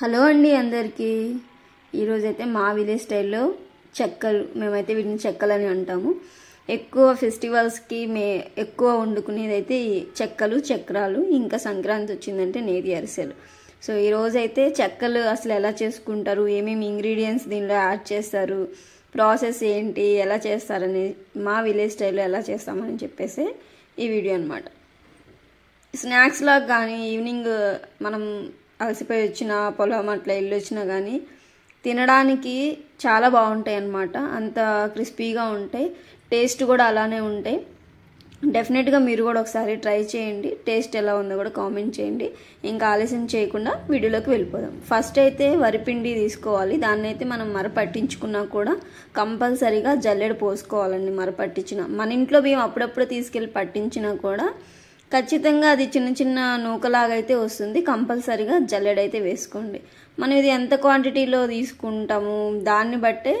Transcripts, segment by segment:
hello అండి అందరికీ ఈరోజైతే మా విలేజ్ స్టైల్లో చెక్కలు మేమైతే వీటిని చెక్కలు అని అంటాము ఎక్కువ ఫెస్టివల్స్కి మే ఎక్కువ వండుకునేదైతే చెక్కలు చక్రాలు ఇంకా సంక్రాంతి వచ్చిందంటే నేతి అరిసెలు సో ఈరోజైతే చెక్కలు అసలు ఎలా చేసుకుంటారు ఏమేమి ఇంగ్రీడియంట్స్ దీనిలో యాడ్ చేస్తారు ప్రాసెస్ ఏంటి ఎలా చేస్తారని మా విలేజ్ స్టైల్లో ఎలా చేస్తామని చెప్పేసి ఈ వీడియో అనమాట స్నాక్స్లో కానీ ఈవినింగ్ మనం అలసిపోయి వచ్చిన పొలం అట్లా ఇల్లు వచ్చినా కానీ తినడానికి చాలా బాగుంటాయి అన్నమాట అంత క్రిస్పీగా ఉంటాయి టేస్ట్ కూడా అలానే ఉంటాయి డెఫినెట్గా మీరు కూడా ఒకసారి ట్రై చేయండి టేస్ట్ ఎలా ఉందో కూడా కామెంట్ చేయండి ఇంకా ఆలస్యం చేయకుండా వీడియోలోకి వెళ్ళిపోదాం ఫస్ట్ అయితే వరిపిండి తీసుకోవాలి దాన్ని అయితే మనం మర పట్టించుకున్నా కూడా కంపల్సరీగా జల్లెడ పోసుకోవాలండి మర పట్టించిన మన ఇంట్లో మేము అప్పుడప్పుడు తీసుకెళ్ళి పట్టించినా కూడా ఖచ్చితంగా అది చిన్న చిన్న నూకలాగైతే వస్తుంది కంపల్సరీగా అయితే వేసుకోండి మనం ఇది ఎంత క్వాంటిటీలో తీసుకుంటాము దాన్ని బట్టే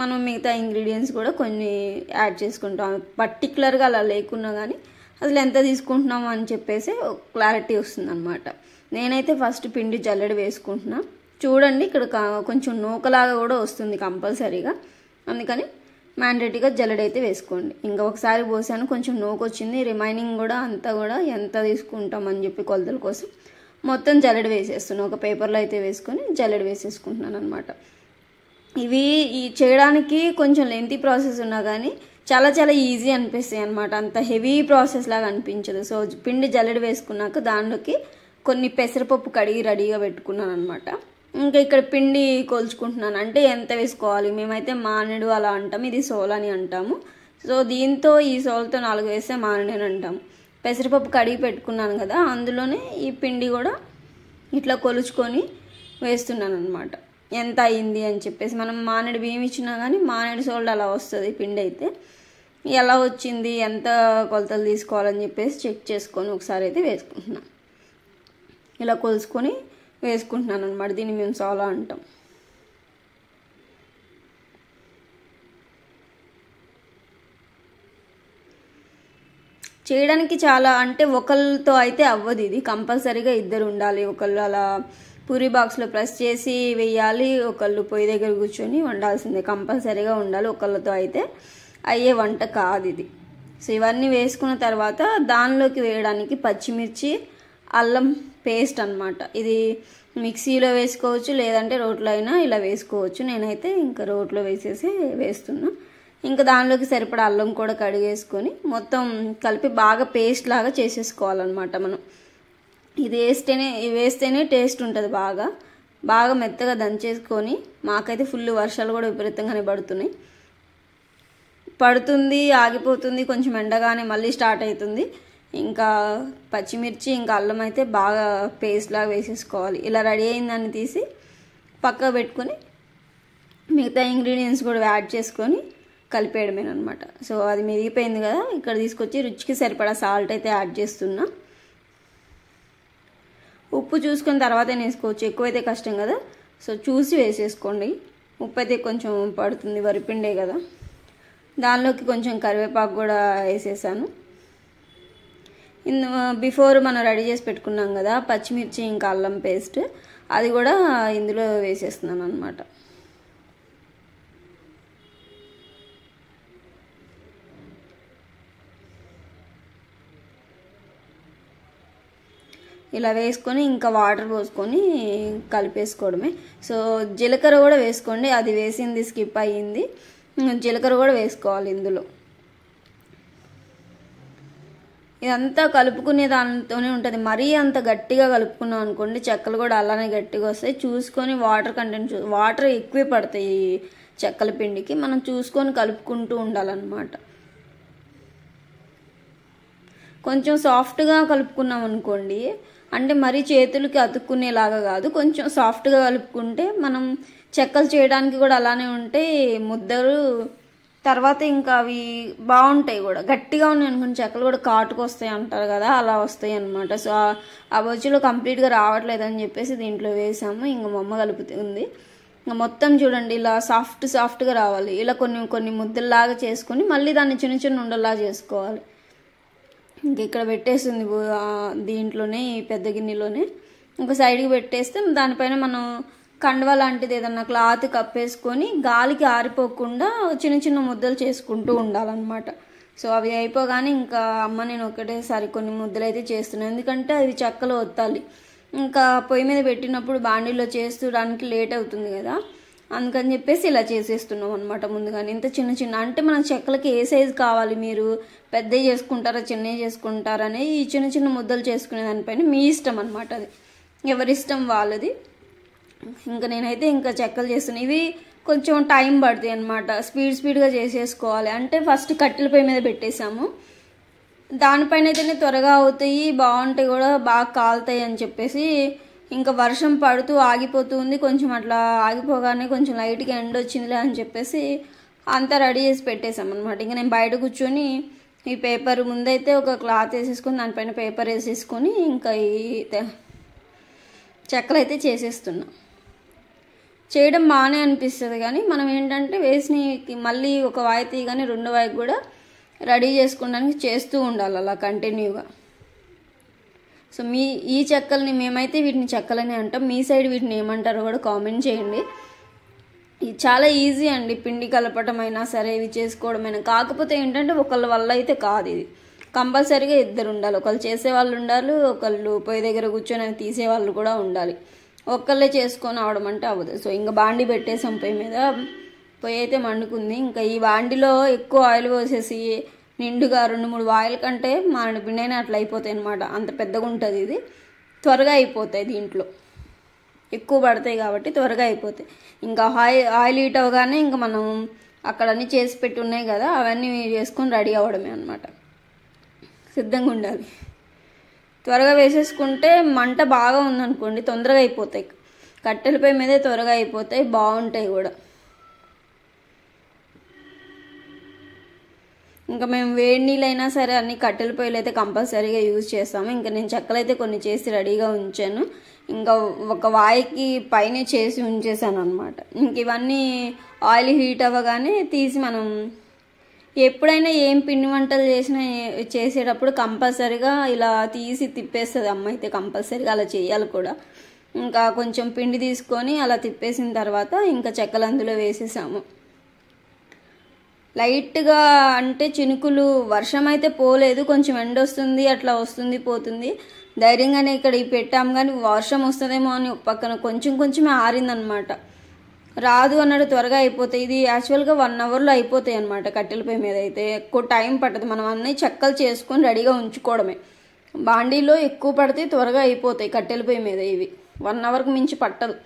మనం మిగతా ఇంగ్రీడియంట్స్ కూడా కొన్ని యాడ్ చేసుకుంటాం పర్టికులర్గా అలా లేకున్నా కానీ అసలు ఎంత తీసుకుంటున్నాము అని చెప్పేసి క్లారిటీ వస్తుంది అనమాట నేనైతే ఫస్ట్ పిండి జల్లెడ వేసుకుంటున్నాను చూడండి ఇక్కడ కొంచెం నూకలాగా కూడా వస్తుంది కంపల్సరీగా అందుకని మ్యాండేటరీగా జల్లడైతే వేసుకోండి ఇంకా ఒకసారి పోసాను కొంచెం నోకి వచ్చింది రిమైనింగ్ కూడా అంతా కూడా ఎంత తీసుకుంటామని చెప్పి కొలతల కోసం మొత్తం జల్లెడ వేసేస్తున్నాను ఒక పేపర్లో అయితే వేసుకొని జల్లెడ వేసేసుకుంటున్నాను అనమాట ఇవి ఈ చేయడానికి కొంచెం లెంతీ ప్రాసెస్ ఉన్నా కానీ చాలా చాలా ఈజీ అనిపిస్తాయి అనమాట అంత హెవీ ప్రాసెస్ లాగా అనిపించదు సో పిండి జల్లడి వేసుకున్నాక దానిలోకి కొన్ని పెసరపప్పు కడిగి రెడీగా పెట్టుకున్నాను అనమాట ఇంకా ఇక్కడ పిండి కోల్చుకుంటున్నాను అంటే ఎంత వేసుకోవాలి మేమైతే మానేడు అలా అంటాం ఇది సోల్ అని అంటాము సో దీంతో ఈ సోల్తో నాలుగు వేస్తే మానేడు అని అంటాము పెసరపప్పు కడిగి పెట్టుకున్నాను కదా అందులోనే ఈ పిండి కూడా ఇట్లా కొలుచుకొని వేస్తున్నాను అనమాట ఎంత అయింది అని చెప్పేసి మనం మానేడు బియ్యం ఇచ్చినా కానీ మానేడు సోల్డ్ అలా వస్తుంది పిండి అయితే ఎలా వచ్చింది ఎంత కొలతలు తీసుకోవాలని చెప్పేసి చెక్ చేసుకొని ఒకసారి అయితే వేసుకుంటున్నాను ఇలా కొలుచుకొని వేసుకుంటున్నాను అనమాట దీన్ని మేము సోలా అంటాం చేయడానికి చాలా అంటే ఒకళ్ళతో అయితే అవ్వదు ఇది కంపల్సరీగా ఇద్దరు ఉండాలి ఒకళ్ళు అలా పూరి బాక్స్లో ప్రెస్ చేసి వేయాలి ఒకళ్ళు పొయ్యి దగ్గర కూర్చొని వండాల్సిందే కంపల్సరీగా ఉండాలి ఒకళ్ళతో అయితే అయ్యే వంట కాదు ఇది సో ఇవన్నీ వేసుకున్న తర్వాత దానిలోకి వేయడానికి పచ్చిమిర్చి అల్లం పేస్ట్ అనమాట ఇది మిక్సీలో వేసుకోవచ్చు లేదంటే రోట్లో అయినా ఇలా వేసుకోవచ్చు నేనైతే ఇంకా రోట్లో వేసేసి వేస్తున్నా ఇంకా దానిలోకి సరిపడా అల్లం కూడా కడిగేసుకొని మొత్తం కలిపి బాగా పేస్ట్ లాగా చేసేసుకోవాలన్నమాట మనం ఇది వేస్తేనే వేస్తేనే టేస్ట్ ఉంటుంది బాగా బాగా మెత్తగా దంచేసుకొని మాకైతే ఫుల్ వర్షాలు కూడా విపరీతంగానే పడుతున్నాయి పడుతుంది ఆగిపోతుంది కొంచెం ఎండగానే మళ్ళీ స్టార్ట్ అవుతుంది ఇంకా పచ్చిమిర్చి ఇంకా అల్లం అయితే బాగా పేస్ట్ లాగా వేసేసుకోవాలి ఇలా రెడీ అయిందని తీసి పక్క పెట్టుకొని మిగతా ఇంగ్రీడియంట్స్ కూడా యాడ్ చేసుకొని కలిపేయడమేనమాట సో అది మిగిలిపోయింది కదా ఇక్కడ తీసుకొచ్చి రుచికి సరిపడా సాల్ట్ అయితే యాడ్ చేస్తున్నా ఉప్పు చూసుకున్న తర్వాత వేసుకోవచ్చు ఎక్కువైతే కష్టం కదా సో చూసి వేసేసుకోండి ఉప్పు అయితే కొంచెం పడుతుంది వరిపిండే కదా దానిలోకి కొంచెం కరివేపాకు కూడా వేసేసాను బిఫోర్ మనం రెడీ చేసి పెట్టుకున్నాం కదా పచ్చిమిర్చి ఇంకా అల్లం పేస్ట్ అది కూడా ఇందులో వేసేస్తున్నాను అనమాట ఇలా వేసుకొని ఇంకా వాటర్ పోసుకొని కలిపేసుకోవడమే సో జీలకర్ర కూడా వేసుకోండి అది వేసింది స్కిప్ అయ్యింది జీలకర్ర కూడా వేసుకోవాలి ఇందులో ఇదంతా కలుపుకునే దానితోనే ఉంటుంది మరీ అంత గట్టిగా కలుపుకున్నాం అనుకోండి చెక్కలు కూడా అలానే గట్టిగా వస్తాయి చూసుకొని వాటర్ కంటెంట్ వాటర్ ఎక్కువే పడతాయి చెక్కల పిండికి మనం చూసుకొని కలుపుకుంటూ ఉండాలన్నమాట కొంచెం సాఫ్ట్గా కలుపుకున్నాం అనుకోండి అంటే మరీ చేతులకి అతుక్కునేలాగా కాదు కొంచెం సాఫ్ట్గా కలుపుకుంటే మనం చెక్కలు చేయడానికి కూడా అలానే ఉంటే ముద్దరు తర్వాత ఇంకా అవి బాగుంటాయి కూడా గట్టిగా ఉన్నాయి అనుకుని చెక్కలు కూడా కాటుకు వస్తాయి అంటారు కదా అలా వస్తాయి అనమాట సో ఆ బొచ్చులో కంప్లీట్గా రావట్లేదు అని చెప్పేసి దీంట్లో వేసాము ఇంకా మా అమ్మ ఉంది ఇంకా మొత్తం చూడండి ఇలా సాఫ్ట్ సాఫ్ట్గా రావాలి ఇలా కొన్ని కొన్ని ముద్దల్లాగా చేసుకొని మళ్ళీ దాన్ని చిన్న చిన్న ఉండల్లా చేసుకోవాలి ఇంక ఇక్కడ పెట్టేస్తుంది దీంట్లోనే ఈ పెద్ద గిన్నెలోనే ఇంకా సైడ్కి పెట్టేస్తే దానిపైన మనం కండవ లాంటిది ఏదన్నా క్లాత్ కప్పేసుకొని గాలికి ఆరిపోకుండా చిన్న చిన్న ముద్దలు చేసుకుంటూ ఉండాలన్నమాట సో అవి అయిపోగానే ఇంకా అమ్మ నేను ఒకటేసారి కొన్ని ముద్దలు అయితే చేస్తున్నాను ఎందుకంటే అవి చెక్కలో వత్తాలి ఇంకా పొయ్యి మీద పెట్టినప్పుడు బాండీలో చేస్తుడానికి లేట్ అవుతుంది కదా అందుకని చెప్పేసి ఇలా చేసేస్తున్నాం అనమాట ముందుగానే ఇంత చిన్న చిన్న అంటే మన చెక్కలకి ఏ సైజు కావాలి మీరు పెద్దవి చేసుకుంటారా చిన్నవి చేసుకుంటారా ఈ చిన్న చిన్న ముద్దలు చేసుకునే దానిపైన మీ ఇష్టం అనమాట అది ఎవరిష్టం వాళ్ళది ఇంకా నేనైతే ఇంకా చెక్కలు చేస్తున్నా ఇవి కొంచెం టైం పడుతుంది అనమాట స్పీడ్ స్పీడ్గా చేసేసుకోవాలి అంటే ఫస్ట్ కట్టెల పొయ్యి మీద పెట్టేశాము దానిపైన అయితేనే త్వరగా అవుతాయి బాగుంటాయి కూడా బాగా కాలుతాయి అని చెప్పేసి ఇంకా వర్షం పడుతూ ఆగిపోతూ ఉంది కొంచెం అట్లా ఆగిపోగానే కొంచెం లైట్గా ఎండ్ వచ్చిందిలే అని చెప్పేసి అంతా రెడీ చేసి పెట్టేశాం అనమాట ఇంకా నేను బయట కూర్చొని ఈ పేపర్ ముందైతే ఒక క్లాత్ వేసేసుకొని దానిపైన పేపర్ వేసేసుకొని ఇంకా ఈ చెక్కలు అయితే చేసేస్తున్నాను చేయడం బాగానే అనిపిస్తుంది కానీ మనం ఏంటంటే వేసినకి మళ్ళీ ఒక వాయి కానీ రెండు వాయికి కూడా రెడీ చేసుకోవడానికి చేస్తూ ఉండాలి అలా కంటిన్యూగా సో మీ ఈ చెక్కల్ని మేమైతే వీటిని చెక్కలని అంటాం మీ సైడ్ వీటిని ఏమంటారో కూడా కామెంట్ చేయండి చాలా ఈజీ అండి పిండి కలపటం అయినా సరే ఇవి చేసుకోవడమైనా కాకపోతే ఏంటంటే ఒకళ్ళ వల్ల అయితే కాదు ఇది కంపల్సరీగా ఇద్దరు ఉండాలి ఒకళ్ళు చేసేవాళ్ళు ఉండాలి ఒకళ్ళు పొయ్యి దగ్గర కూర్చొని తీసేవాళ్ళు కూడా ఉండాలి ఒక్కళ్ళే చేసుకొని అవడం అంటే అవ్వదు సో ఇంకా బాండి పెట్టేసాం పొయ్యి మీద పొయ్యి అయితే మండుకుంది ఇంకా ఈ బాండిలో ఎక్కువ ఆయిల్ పోసేసి నిండుగా రెండు మూడు వాయిల్ కంటే మన పిండైన అట్లా అయిపోతాయి అనమాట అంత పెద్దగా ఉంటుంది ఇది త్వరగా అయిపోతాయి దీంట్లో ఎక్కువ పడతాయి కాబట్టి త్వరగా అయిపోతాయి ఇంకా ఆయిల్ ఆయిల్ హీట్ అవగానే ఇంకా మనం అక్కడ అన్నీ చేసి పెట్టి ఉన్నాయి కదా అవన్నీ చేసుకొని రెడీ అవ్వడమే అనమాట సిద్ధంగా ఉండాలి త్వరగా వేసేసుకుంటే మంట బాగా ఉందనుకోండి తొందరగా అయిపోతాయి కట్టెలపై మీదే త్వరగా అయిపోతాయి బాగుంటాయి కూడా ఇంకా మేము వేడి నీళ్ళు అయినా సరే అన్ని కట్టెల పొయ్యిలు అయితే కంపల్సరీగా యూజ్ చేస్తాము ఇంకా నేను చెక్కలు అయితే కొన్ని చేసి రెడీగా ఉంచాను ఇంకా ఒక వాయికి పైన చేసి ఉంచేసాను అనమాట ఇంక ఇవన్నీ ఆయిల్ హీట్ అవ్వగానే తీసి మనం ఎప్పుడైనా ఏం పిండి వంటలు చేసిన చేసేటప్పుడు కంపల్సరీగా ఇలా తీసి తిప్పేస్తుంది అమ్మ అయితే కంపల్సరీగా అలా చేయాలి కూడా ఇంకా కొంచెం పిండి తీసుకొని అలా తిప్పేసిన తర్వాత ఇంకా చెక్కలు అందులో వేసేసాము లైట్గా అంటే చినుకులు వర్షం అయితే పోలేదు కొంచెం ఎండ వస్తుంది అట్లా వస్తుంది పోతుంది ధైర్యంగానే ఇక్కడ పెట్టాము కానీ వర్షం వస్తుందేమో అని పక్కన కొంచెం కొంచెమే ఆరిందనమాట రాదు అన్నాడు త్వరగా అయిపోతాయి ఇది యాక్చువల్గా వన్ అవర్లో అయిపోతాయి అనమాట కట్టెల పొయ్యి మీద అయితే ఎక్కువ టైం పట్టదు మనం అన్నీ చెక్కలు చేసుకొని రెడీగా ఉంచుకోవడమే బాండీలో ఎక్కువ పడితే త్వరగా అయిపోతాయి కట్టెల పొయ్యి మీద ఇవి వన్ అవర్కి మించి పట్టదు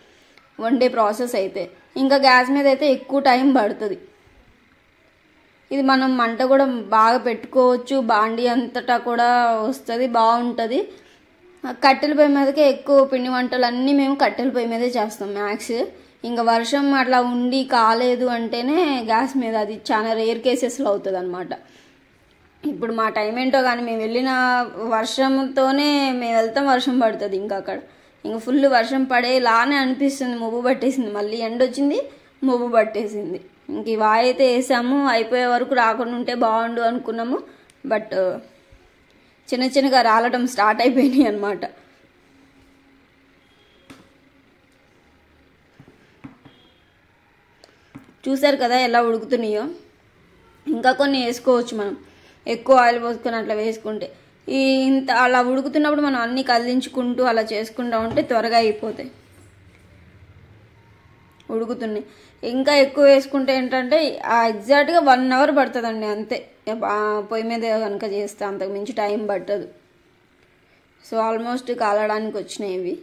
వండే ప్రాసెస్ అయితే ఇంకా గ్యాస్ మీద అయితే ఎక్కువ టైం పడుతుంది ఇది మనం మంట కూడా బాగా పెట్టుకోవచ్చు బాండీ అంతటా కూడా వస్తుంది బాగుంటుంది కట్టెల పొయ్యి మీదకే ఎక్కువ పిండి వంటలు అన్నీ మేము కట్టెల పొయ్యి మీదే చేస్తాం మ్యాక్స్ ఇంకా వర్షం అట్లా ఉండి కాలేదు అంటేనే గ్యాస్ మీద అది చాలా రేర్ కేసెస్లో అవుతుంది అనమాట ఇప్పుడు మా టైం ఏంటో కానీ మేము వెళ్ళిన వర్షంతోనే మేము వెళ్తాం వర్షం పడుతుంది ఇంకా అక్కడ ఇంకా ఫుల్ వర్షం పడేలానే అనిపిస్తుంది మొబ్బు పట్టేసింది మళ్ళీ ఎండ వచ్చింది మొబ్బు పట్టేసింది ఇంక ఈ అయితే వేసాము అయిపోయే వరకు రాకుండా ఉంటే బాగుండు అనుకున్నాము బట్ చిన్న చిన్నగా రాలటం స్టార్ట్ అయిపోయినాయి అనమాట చూసారు కదా ఎలా ఉడుకుతున్నాయో ఇంకా కొన్ని వేసుకోవచ్చు మనం ఎక్కువ ఆయిల్ పోసుకొని అట్లా వేసుకుంటే ఈ ఇంత అలా ఉడుకుతున్నప్పుడు మనం అన్నీ కదిలించుకుంటూ అలా చేసుకుంటూ ఉంటే త్వరగా అయిపోతాయి ఉడుకుతున్నాయి ఇంకా ఎక్కువ వేసుకుంటే ఏంటంటే ఎగ్జాక్ట్గా వన్ అవర్ పడుతుందండి అంతే పొయ్యి మీద కనుక చేస్తే అంతకు మించి టైం పట్టదు సో ఆల్మోస్ట్ కాలడానికి వచ్చినాయి ఇవి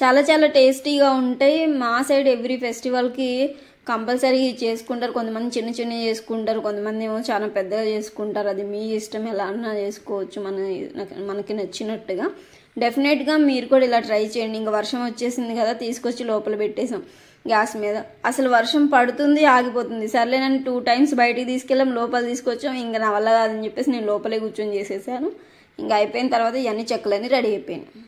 చాలా చాలా టేస్టీగా ఉంటాయి మా సైడ్ ఎవ్రీ ఫెస్టివల్కి కంపల్సరీ చేసుకుంటారు కొంతమంది చిన్న చిన్న చేసుకుంటారు కొంతమంది ఏమో చాలా పెద్దగా చేసుకుంటారు అది మీ ఇష్టం ఎలా అన్నా చేసుకోవచ్చు మన మనకి నచ్చినట్టుగా డెఫినెట్గా మీరు కూడా ఇలా ట్రై చేయండి ఇంకా వర్షం వచ్చేసింది కదా తీసుకొచ్చి లోపల పెట్టేసాం గ్యాస్ మీద అసలు వర్షం పడుతుంది ఆగిపోతుంది సర్లే నేను టూ టైమ్స్ బయటికి తీసుకెళ్ళాం లోపల తీసుకొచ్చాం ఇంకా నా వల్ల కాదని చెప్పేసి నేను లోపలే కూర్చొని చేసేసాను ఇంకా అయిపోయిన తర్వాత ఇవన్నీ చెక్కలన్నీ రెడీ అయిపోయినాయి